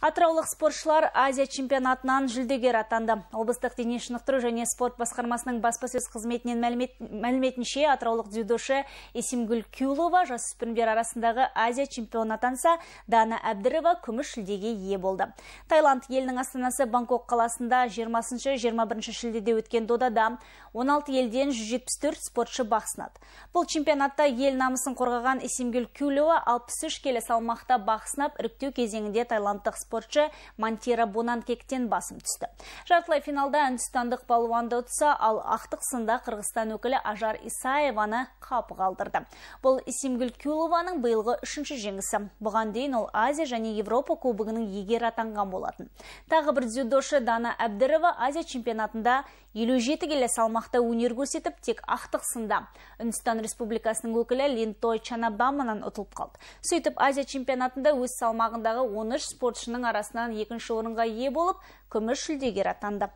Атыраулық спортшылар Азия чемпионатынан жүлдегер атанды. Облыстық дене шынықтыру және спорт басқармасының баспасөз қызметінен мәліметінше атыраулық дзюдошы Есимгүл Кюлова жасөспірімдер арасындағы Азия чемпионатанса Дана Әбдірова күміс жүлдеге ие болды. Тайланд елінің астанасы Бангкок қаласында 20-21 жүлдеде өткен додада 16 елден 174 спортшы бақ Бұл чемпионатта ел намысын қорғаған Есимгүл Кюлова 63 келі салмақта бақ сынап, іріктеу кезеңінде Тайландтық спортшы Мантира Бунанкектен басым түсті. Жартылай финалда үндістандық балуанды ұтса, ал ақтық сында Қырғызстан өкілі Ажар Исаеваны қапы қалдырды. Бұл Исимгүл Кюлованың биылғы үшінші жеңісі. Бұған дейін ол Азия және Европа кубогының егер атанған болатын. Тағы бір дзюдошы Дана Әбдірова Азия чемпионатында 57 келі салмақта өнер көрсетіп, тек ақтық сында. Үндістан Республикасының өкілі Лентой Чанабаманан ұтылып қалды. Сөйтіп Азия чемпионатында өз салмағындағы 13 спортшының арасынан екінші орынға ие болып күміс жүлдегер атанды